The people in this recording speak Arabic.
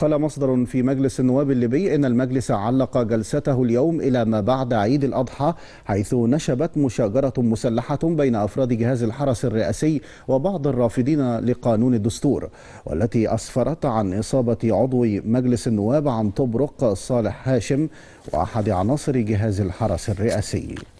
قال مصدر في مجلس النواب الليبي إن المجلس علق جلسته اليوم إلى ما بعد عيد الأضحى حيث نشبت مشاجرة مسلحة بين أفراد جهاز الحرس الرئاسي وبعض الرافضين لقانون الدستور والتي أسفرت عن إصابة عضو مجلس النواب عن طبرق صالح هاشم وأحد عناصر جهاز الحرس الرئاسي